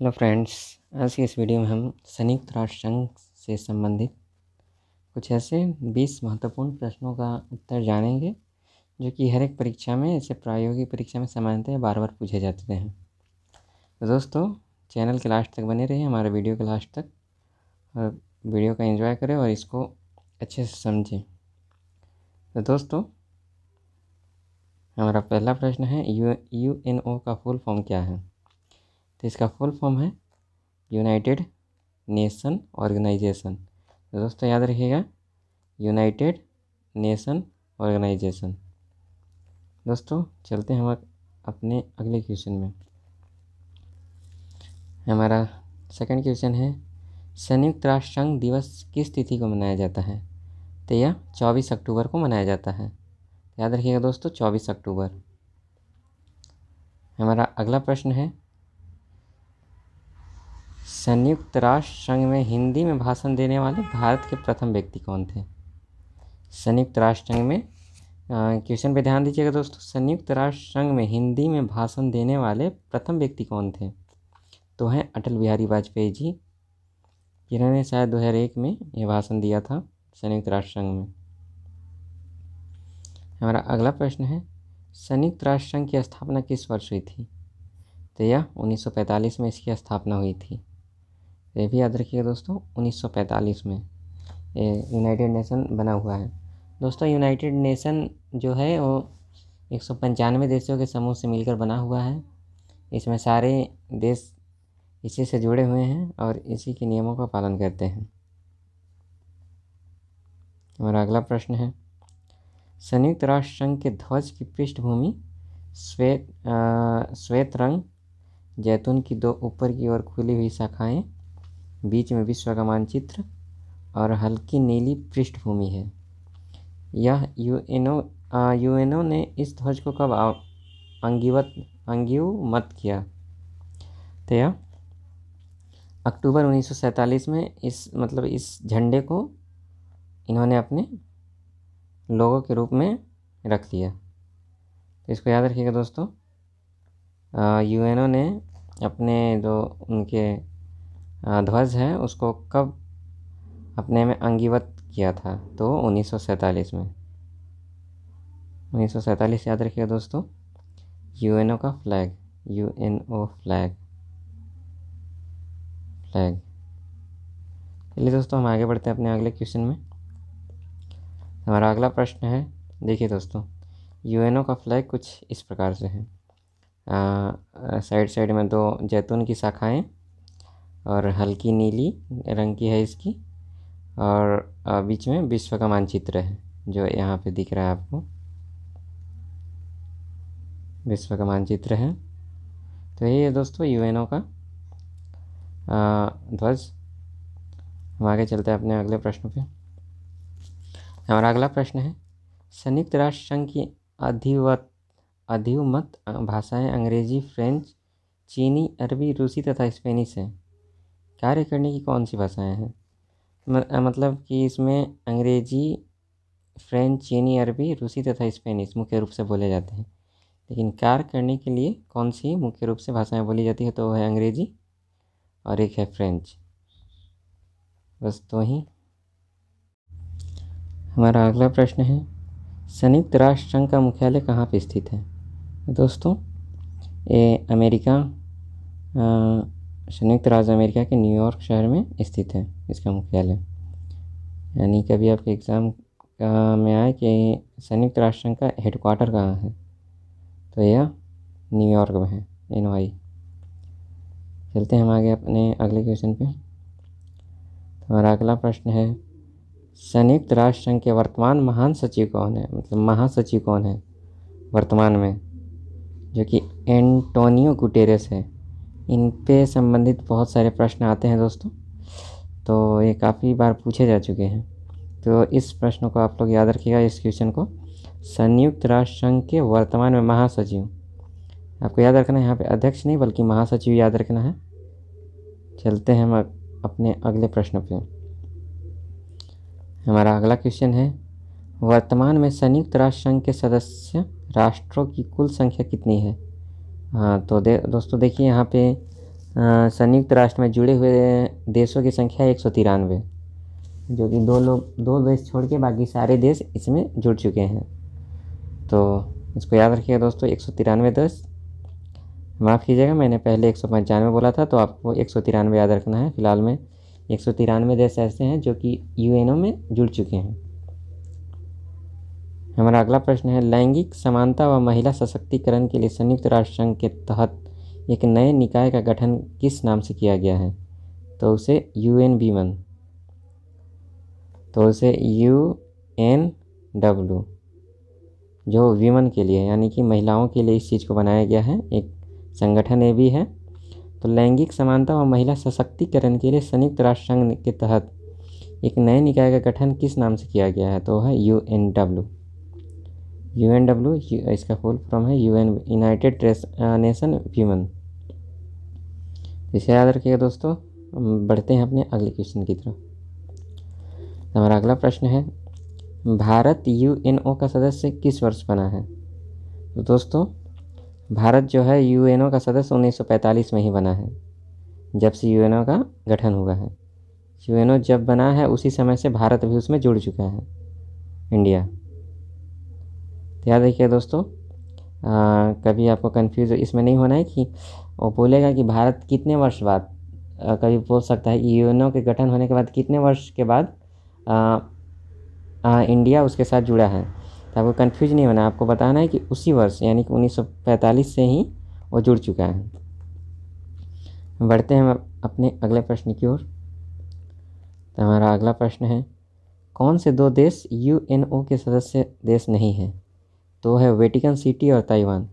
hello friends आज के इस वीडियो में हम संयुक्त राष्ट्र संघ से संबंधित कुछ ऐसे 20 महत्वपूर्ण प्रश्नों का उत्तर जानेंगे जो कि हर एक परीक्षा में ऐसे प्रायोगिक परीक्षा में सामान्यतः बार बार पूछे जाते हैं तो दोस्तों चैनल के लास्ट तक बने रहिए हमारे वीडियो के लास्ट तक और वीडियो का एंजॉय करें और इसको अच्छे से समझें तो दोस्तों हमारा पहला प्रश्न है यू यू एन ओ का फुल फॉर्म क्या है तो इसका फुल फॉर्म है यूनाइटेड नेशन ऑर्गेनाइजेशन तो दोस्तों याद रखिएगा यूनाइटेड नेशन ऑर्गेनाइजेशन दोस्तों चलते हैं हम अपने अगले क्वेश्चन में हमारा सेकंड क्वेश्चन है संयुक्त राष्ट्र संघ दिवस किस तिथि को मनाया जाता है तो यह चौबीस अक्टूबर को मनाया जाता है याद रखिएगा दोस्तों चौबीस अक्टूबर हमारा अगला प्रश्न है संयुक्त राष्ट्र संघ में हिंदी में भाषण देने वाले भारत के प्रथम व्यक्ति कौन थे संयुक्त राष्ट्र संघ में क्वेश्चन पे ध्यान दीजिएगा दोस्तों संयुक्त राष्ट्र संघ में हिंदी में भाषण देने वाले प्रथम व्यक्ति कौन थे तो हैं अटल बिहारी वाजपेयी जी जिन्होंने शायद 2001 में यह भाषण दिया था संयुक्त राष्ट्र संघ में हमारा अगला प्रश्न है संयुक्त राष्ट्र संघ की स्थापना किस वर्ष हुई थी तो यह 1945 में इसकी स्थापना हुई थी ये भी याद रखिएगा दोस्तों 1945 में यूनाइटेड नेशन बना हुआ है दोस्तों यूनाइटेड नेशन जो है वो एक सौ पंचानवे देशों के समूह से मिलकर बना हुआ है इसमें सारे देश इसी से जुड़े हुए हैं और इसी के नियमों का पालन करते हैं हमारा अगला प्रश्न है संयुक्त राष्ट्र संघ के ध्वज की पृष्ठभूमि श्वेत श्वेत रंग जैतून की दो ऊपर की ओर खुली हुई शाखाएं बीच में विश्व का मानचित्र और हल्की नीली पृष्ठभूमि है यह यूएनओ यूएनओ ने इस ध्वज को कब अंगीवत मत किया तो यह अक्टूबर 1947 में इस मतलब इस झंडे को इन्होंने अपने लोगों के रूप में रख लिया तो इसको याद रखिएगा दोस्तों यूएनओ ने अपने जो उनके ध्वज है उसको कब अपने में अंगीवत किया था तो उन्नीस में उन्नीस याद रखिएगा दोस्तों यूएनओ का फ्लैग यूएनओ फ्लैग फ्लैग चलिए दोस्तों हम आगे बढ़ते हैं अपने अगले क्वेश्चन में हमारा अगला प्रश्न है देखिए दोस्तों यूएनओ का फ्लैग कुछ इस प्रकार से है साइड साइड में दो जैतून की शाखाएं और हल्की नीली रंग की है इसकी और बीच में विश्व का मानचित्र है जो यहाँ पे दिख रहा है आपको विश्व का मानचित्र है तो ये है दोस्तों यूएनओ का ध्वज हम आगे चलते हैं अपने अगले प्रश्न पे हमारा अगला प्रश्न है संयुक्त राष्ट्र संघ की अधिवत अधिवमत भाषाएं अंग्रेजी फ्रेंच चीनी अरबी रूसी तथा स्पेनिश हैं कार्य करने की कौन सी भाषाएँ हैं मतलब कि इसमें अंग्रेज़ी फ़्रेंच चीनी अरबी रूसी तथा स्पेनिश मुख्य रूप से बोले जाते हैं लेकिन कार्य करने के लिए कौन सी मुख्य रूप से भाषाएँ बोली जाती तो है तो वह है अंग्रेज़ी और एक है फ्रेंच बस तो ही हमारा अगला प्रश्न है संयुक्त राष्ट्र संघ का मुख्यालय कहाँ पर स्थित है दोस्तों ये अमेरिका संयुक्त राज्य अमेरिका के न्यूयॉर्क शहर में स्थित है इसका मुख्यालय यानी कभी आपके एग्ज़ाम का में आए कि संयुक्त राष्ट्र संघ का हेडक्वार्टर कहाँ है तो यह न्यूयॉर्क में है एन वाई चलते हैं हम आगे अपने अगले क्वेश्चन पे तो हमारा अगला प्रश्न है संयुक्त राष्ट्र संघ के वर्तमान महान सचिव कौन है मतलब महासचिव कौन है वर्तमान में जो कि एंटोनियो गुटेरेस है इन पे संबंधित बहुत सारे प्रश्न आते हैं दोस्तों तो ये काफ़ी बार पूछे जा चुके हैं तो इस प्रश्न को आप लोग याद रखिएगा इस क्वेश्चन को संयुक्त राष्ट्र संघ के वर्तमान में महासचिव आपको याद रखना है यहाँ पे अध्यक्ष नहीं बल्कि महासचिव याद रखना है चलते हैं हम अपने अगले प्रश्न पे हमारा अगला क्वेश्चन है वर्तमान में संयुक्त राष्ट्र संघ के सदस्य राष्ट्रों की कुल संख्या कितनी है हाँ तो दे दोस्तों देखिए यहाँ पे संयुक्त राष्ट्र में जुड़े हुए देशों की संख्या एक सौ तिरानवे जो कि दो लोग दो देश छोड़ के बाकी सारे देश इसमें जुड़ चुके हैं तो इसको याद रखिएगा दोस्तों एक सौ तिरानवे दस माफ़ कीजिएगा मैंने पहले एक सौ पंचानवे बोला था तो आपको एक सौ तिरानवे याद रखना है फ़िलहाल में एक सौ तिरानवे देश ऐसे हैं जो कि यू में जुड़ चुके हैं हमारा अगला प्रश्न है लैंगिक समानता व महिला सशक्तिकरण के लिए संयुक्त राष्ट्र संघ के तहत एक नए निकाय का गठन किस नाम से किया गया है तो उसे यू एन वन तो उसे यू एन डब्ल्यू जो वीमन के लिए यानी कि महिलाओं के लिए इस चीज़ को बनाया गया है एक संगठन ये भी है तो लैंगिक समानता व महिला सशक्तिकरण के लिए संयुक्त राष्ट्र संघ के तहत एक नए निकाय का गठन किस नाम से किया गया है तो है U N W U N W इसका फुल फॉर्म है U N United Nation women इसे याद रखिएगा दोस्तों बढ़ते हैं अपने अगले क्वेश्चन की तरफ हमारा अगला प्रश्न है भारत यू एन ओ का सदस्य किस वर्ष बना है तो दोस्तों भारत जो है यू एन ओ का सदस्य 1945 में ही बना है जब से यू एन ओ का गठन हुआ है यू एन ओ जब बना है उसी समय से भारत भी उसमें जुड़ चुका है इंडिया याद रखिए दोस्तों आ, कभी आपको कन्फ्यूज़ इसमें नहीं होना है कि वो बोलेगा कि भारत कितने वर्ष बाद आ, कभी बोल सकता है यूनो के गठन होने के बाद कितने वर्ष के बाद आ, आ, इंडिया उसके साथ जुड़ा है तो आपको कन्फ्यूज नहीं होना आपको बताना है कि उसी वर्ष यानी कि 1945 से ही वो जुड़ चुका है बढ़ते हैं हम अपने अगले प्रश्न की ओर तो हमारा अगला प्रश्न है कौन से दो देश यू के सदस्य देश नहीं हैं तो है वेटिकन सिटी और ताइवान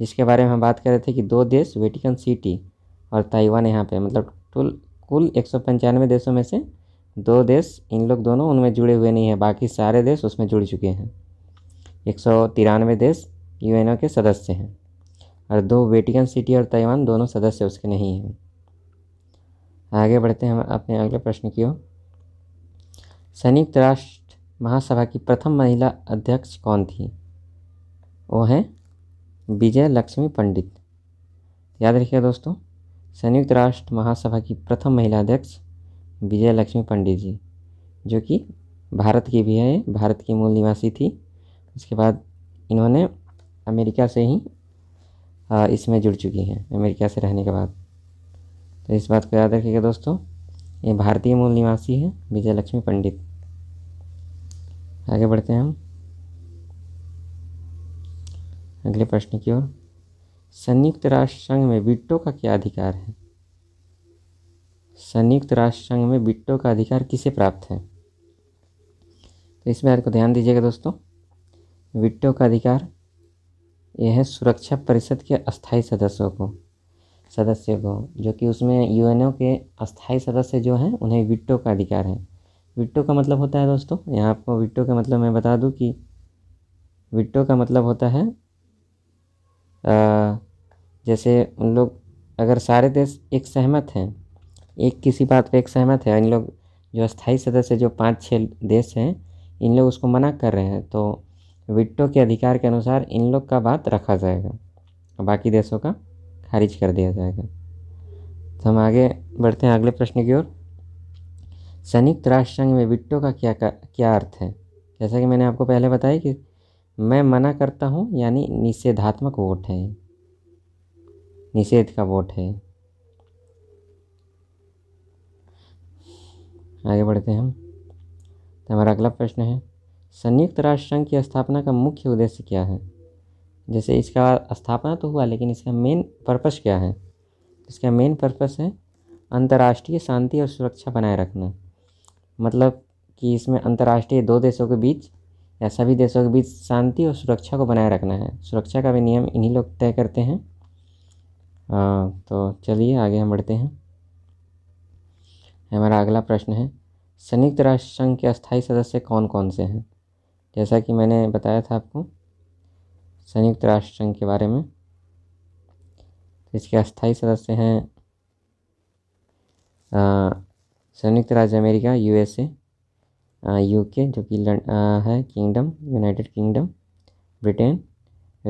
जिसके बारे में हम बात कर रहे थे कि दो देश वेटिकन सिटी और ताइवान यहाँ पे मतलब कुल कुल एक सौ पंचानवे देशों में से दो देश इन लोग दोनों उनमें जुड़े हुए नहीं हैं बाकी सारे देश उसमें जुड़ चुके हैं एक सौ तिरानवे देश यू के सदस्य हैं और दो वेटिकन सिटी और ताइवान दोनों सदस्य उसके नहीं हैं आगे बढ़ते हैं हम अपने अगले प्रश्न की ओर संयुक्त राष्ट्र महासभा की प्रथम महिला अध्यक्ष कौन थी वो हैं विजय लक्ष्मी पंडित याद रखिए दोस्तों संयुक्त राष्ट्र महासभा की प्रथम महिला अध्यक्ष विजय लक्ष्मी पंडित जी जो कि भारत की भी है भारत की मूल निवासी थी उसके बाद इन्होंने अमेरिका से ही इसमें जुड़ चुकी हैं अमेरिका से रहने के बाद तो इस बात को याद रखिएगा दोस्तों ये भारतीय मूल निवासी है विजय लक्ष्मी पंडित आगे बढ़ते हैं हम अगले प्रश्न की ओर संयुक्त राष्ट्र संघ में बिट्टो का क्या अधिकार है संयुक्त राष्ट्र संघ में बिट्टो का अधिकार किसे प्राप्त है तो इसमें आपको ध्यान दीजिएगा दोस्तों बिट्टो का अधिकार यह है सुरक्षा परिषद के अस्थाई सदस्यों को सदस्य को जो कि उसमें यूएनओ के अस्थाई सदस्य जो हैं उन्हें विट्टो का अधिकार है विट्टो का मतलब होता है दोस्तों यहाँ आपको विट्टो का मतलब मैं बता दूँ कि विट्टो का मतलब होता है जैसे उन लोग अगर सारे देश एक सहमत हैं एक किसी बात पे एक सहमत है इन लोग जो अस्थाई सदस्य जो पाँच छः देश हैं इन लोग उसको मना कर रहे हैं तो विट्टो के अधिकार के अनुसार इन लोग का बात रखा जाएगा बाकी देशों का खारिज कर दिया जाएगा तो हम आगे बढ़ते हैं अगले प्रश्न की ओर संयुक्त राष्ट्र संघ में विट्टो का क्या का, क्या अर्थ है जैसा कि मैंने आपको पहले बताया कि मैं मना करता हूँ यानी निषेधात्मक वोट है निषेध का वोट है आगे बढ़ते हैं हम तो हमारा अगला प्रश्न है संयुक्त राष्ट्र संघ की स्थापना का मुख्य उद्देश्य क्या है जैसे इसका स्थापना तो हुआ लेकिन इसका मेन पर्पस क्या है इसका मेन पर्पस है अंतर्राष्ट्रीय शांति और सुरक्षा बनाए रखना मतलब कि इसमें अंतर्राष्ट्रीय दो देशों के बीच या सभी देशों के बीच शांति और सुरक्षा को बनाए रखना है सुरक्षा का भी नियम इन्हीं लोग तय करते हैं आ, तो चलिए आगे हम बढ़ते हैं हमारा अगला प्रश्न है संयुक्त राष्ट्र संघ के अस्थायी सदस्य कौन कौन से हैं जैसा कि मैंने बताया था आपको संयुक्त राष्ट्र संघ के बारे में इसके अस्थाई सदस्य हैं संयुक्त राज्य अमेरिका यूएसए यूके जो कि है किंगडम यूनाइटेड किंगडम ब्रिटेन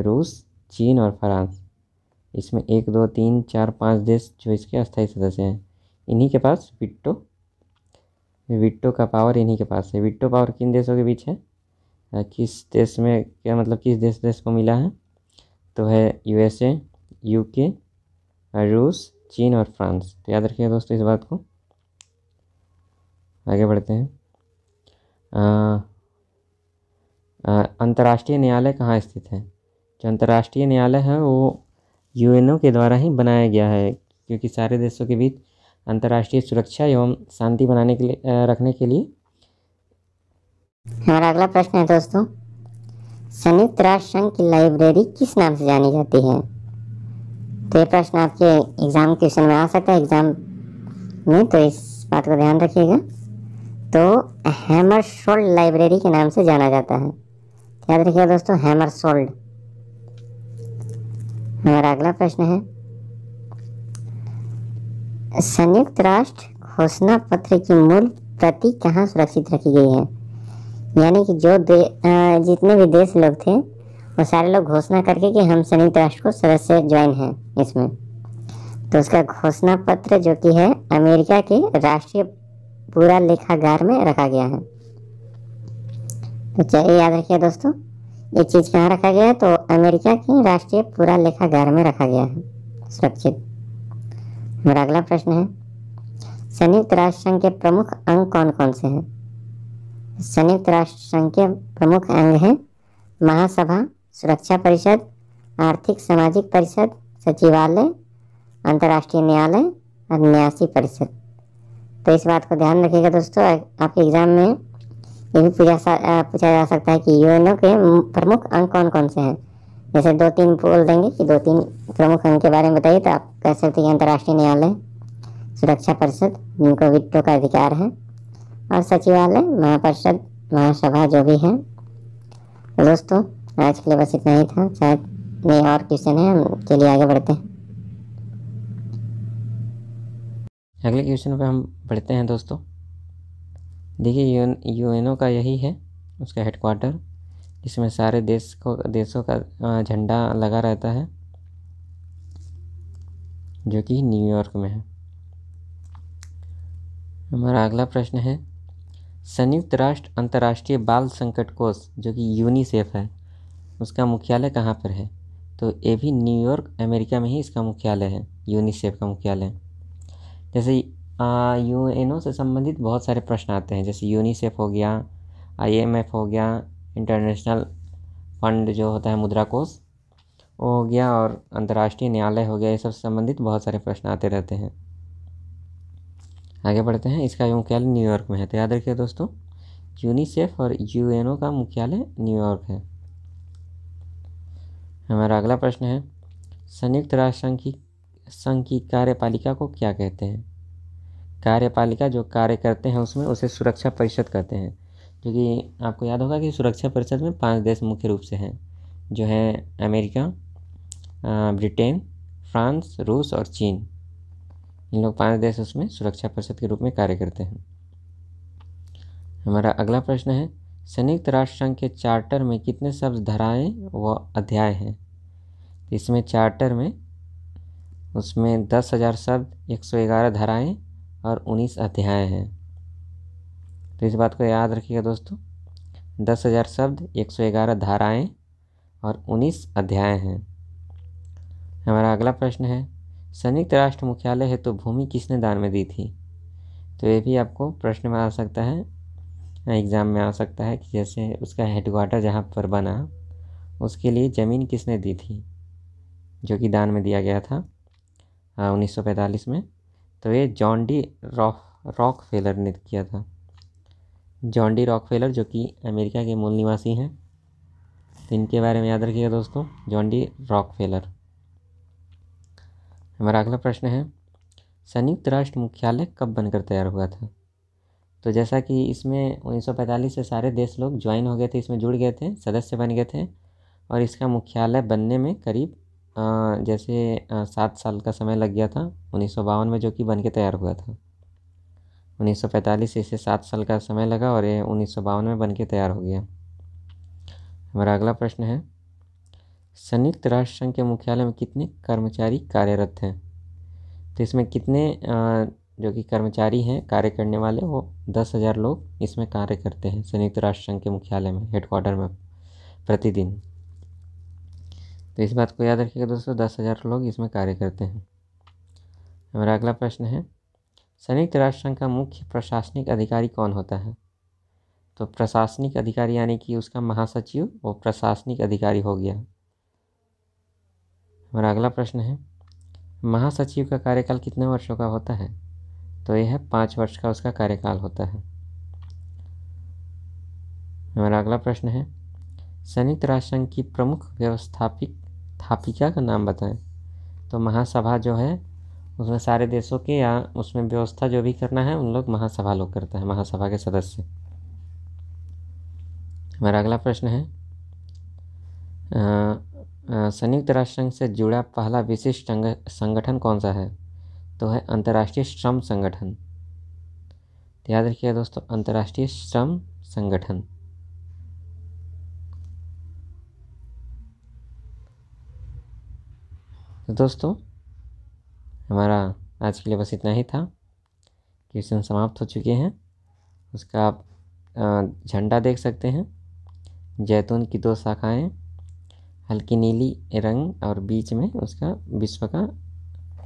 रूस चीन और फ्रांस इसमें एक दो तीन चार पाँच देश जो इसके अस्थाई सदस्य हैं इन्हीं के पास विट्टो विट्टो का पावर इन्हीं के पास है विट्टो पावर किन देशों के बीच है किस देश में क्या मतलब किस देश देश को मिला है तो है यूएसए यूके रूस चीन और फ्रांस तो याद रखिएगा दोस्तों इस बात को आगे बढ़ते हैं अंतर्राष्ट्रीय न्यायालय कहाँ स्थित है जो अंतर्राष्ट्रीय न्यायालय है वो यू एन ओ के द्वारा ही बनाया गया है क्योंकि सारे देशों के बीच अंतर्राष्ट्रीय सुरक्षा एवं शांति बनाने के लिए रखने के लिए हमारा अगला प्रश्न है दोस्तों संयुक्त राष्ट्र संघ की लाइब्रेरी किस नाम से जानी जाती है तो ये प्रश्न आपके एग्जाम क्वेश्चन में आ सकता है एग्जाम में तो इस बात को ध्यान रखिएगा तो हैमर शोल्ड लाइब्रेरी के नाम से जाना जाता है याद रखिए दोस्तों हैमर शोल्ड हमारा अगला प्रश्न है संयुक्त राष्ट्र घोषणा पत्र की मूल प्रति कहाँ सुरक्षित रखी गई है यानी कि जो जितने भी देश लोग थे वो सारे लोग घोषणा करके कि हम संयुक्त राष्ट्र को सदस्य ज्वाइन हैं इसमें तो उसका घोषणा पत्र जो कि है अमेरिका के राष्ट्रीय पूरा लेखागार में रखा गया है तो अच्छा, चलिए याद रखिए दोस्तों ये चीज़ कहाँ रखा गया है तो अमेरिका की राष्ट्रीय पूरा लेखागार में रखा गया है सुरक्षित हमारा अगला प्रश्न है संयुक्त राष्ट्र संघ के प्रमुख अंग कौन कौन से हैं संयुक्त राष्ट्र संघ के प्रमुख अंग हैं महासभा सुरक्षा परिषद आर्थिक सामाजिक परिषद सचिवालय अंतर्राष्ट्रीय न्यायालय और न्यासी परिषद तो इस बात को ध्यान रखिएगा दोस्तों आपके एग्जाम में ये भी पूछा पूछा जा सकता है कि यूएनओ के प्रमुख अंग कौन कौन से हैं जैसे दो तीन बोल देंगे कि दो तीन प्रमुख अंग के बारे में बताइए तो आप कह सकते हैं अंतर्राष्ट्रीय न्यायालय सुरक्षा परिषद जिनको वित्तों का अधिकार है और सचिवालय महापरिषद महासभा जो भी है तो दोस्तों आज के लिए बस इतना ही था शायद नहीं और क्वेश्चन है हम चलिए आगे बढ़ते हैं अगले क्वेश्चन पे हम बढ़ते हैं दोस्तों देखिए यू एन का यही है उसका हेडक्वार्टर इसमें सारे देश को देशों का झंडा लगा रहता है जो कि न्यूयॉर्क में है हमारा अगला प्रश्न है संयुक्त राष्ट्र अंतर्राष्ट्रीय बाल संकट कोष जो कि यूनिसेफ है उसका मुख्यालय कहाँ पर है तो ये भी न्यूयॉर्क अमेरिका में ही इसका मुख्यालय है यूनिसेफ का मुख्यालय जैसे यू एन ओ से संबंधित बहुत सारे प्रश्न आते हैं जैसे यूनिसेफ हो गया आई एम एफ हो गया इंटरनेशनल फंड जो होता है मुद्रा कोष वो हो गया और अंतर्राष्ट्रीय न्यायालय हो गया ये सब संबंधित बहुत सारे प्रश्न आते रहते हैं आगे बढ़ते हैं इसका मुख्यालय न्यूयॉर्क में है तो याद रखिए दोस्तों यूनिसेफ और यू का मुख्यालय न्यूयॉर्क है हमारा अगला प्रश्न है संयुक्त राष्ट्र संघ की संघ की कार्यपालिका को क्या कहते हैं कार्यपालिका जो कार्य करते हैं उसमें उसे सुरक्षा परिषद कहते हैं जो कि आपको याद होगा कि सुरक्षा परिषद में पांच देश मुख्य रूप से हैं जो हैं अमेरिका ब्रिटेन फ्रांस रूस और चीन इन लोग पांच देश उसमें सुरक्षा परिषद के रूप में कार्य करते हैं हमारा अगला प्रश्न है संयुक्त राष्ट्र संघ के चार्टर में कितने शब्द धाराएं व अध्याय हैं इसमें चार्टर में उसमें दस हज़ार शब्द एक सौ ग्यारह धाराएँ और उन्नीस अध्याय हैं तो इस बात को याद रखिएगा दोस्तों दस हज़ार शब्द एक सौ ग्यारह धाराएँ और उन्नीस अध्याय हैं हमारा अगला प्रश्न है संयुक्त राष्ट्र मुख्यालय है तो भूमि किसने दान में दी थी तो ये भी आपको प्रश्न में आ सकता है एग्ज़ाम में आ सकता है कि जैसे उसका हेडक्वार्टर जहाँ पर बना उसके लिए ज़मीन किसने दी थी जो कि दान में दिया गया था हाँ, उन्नीस में तो ये John D Rock Rockefeller ने किया था जॉन डी रॉक फेलर जो कि अमेरिका के मूल निवासी हैं तो इनके बारे में याद रखिएगा दोस्तों जॉन डी रॉक फेलर हमारा अगला प्रश्न है संयुक्त राष्ट्र मुख्यालय कब बनकर तैयार हुआ था तो जैसा कि इसमें 1945 से सारे देश लोग ज्वाइन हो गए थे इसमें जुड़ गए थे सदस्य बन गए थे और इसका मुख्यालय बनने में करीब जैसे सात साल का समय लग गया था उन्नीस सौ बावन में जो कि बन के तैयार हुआ था उन्नीस सौ पैंतालीस से इसे सात साल का समय लगा और ये उन्नीस सौ बावन में बन के तैयार हो गया हमारा अगला प्रश्न है संयुक्त राष्ट्र संघ के मुख्यालय में कितने कर्मचारी कार्यरत हैं तो इसमें कितने जो कि कर्मचारी हैं कार्य करने वाले वो दस हज़ार लोग इसमें कार्य करते हैं संयुक्त राष्ट्र संघ के मुख्यालय में हेडक्वार्टर में प्रतिदिन तो इस बात को याद रखिएगा दोस्तों दस हज़ार लोग इसमें कार्य करते हैं हमारा अगला प्रश्न है संयुक्त राष्ट्र संघ का मुख्य प्रशासनिक अधिकारी कौन होता है तो प्रशासनिक अधिकारी यानी कि उसका महासचिव वो प्रशासनिक अधिकारी हो गया हमारा अगला प्रश्न है महासचिव का कार्यकाल कितने वर्षों का होता है तो यह है पाँच वर्ष का उसका कार्यकाल होता है हमारा अगला प्रश्न है संयुक्त राष्ट्र संघ की प्रमुख व्यवस्थापिक स्थापिका का नाम बताएं तो महासभा जो है उसमें सारे देशों के या उसमें व्यवस्था जो भी करना है उन लोग महासभा लोग करते हैं महासभा के सदस्य हमारा अगला प्रश्न है संयुक्त राष्ट्र संघ से जुड़ा पहला विशिष्ट संगठन कौन सा है तो है अंतर्राष्ट्रीय श्रम संगठन याद रखिए दोस्तों अंतर्राष्ट्रीय श्रम संगठन दोस्तों हमारा आज के लिए बस इतना ही था क्वेश्चन समाप्त हो चुके हैं उसका आप झंडा देख सकते हैं जैतून की दो शाखाएं हल्की नीली रंग और बीच में उसका विश्व का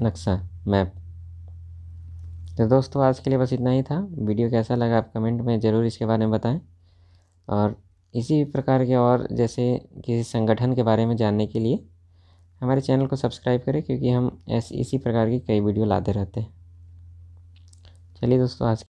नक्शा मैप तो दोस्तों आज के लिए बस इतना ही था वीडियो कैसा लगा आप कमेंट में ज़रूर इसके बारे में बताएं और इसी प्रकार के और जैसे किसी संगठन के बारे में जानने के लिए हमारे चैनल को सब्सक्राइब करें क्योंकि हम ऐसी इसी प्रकार की कई वीडियो लाते रहते हैं चलिए दोस्तों आज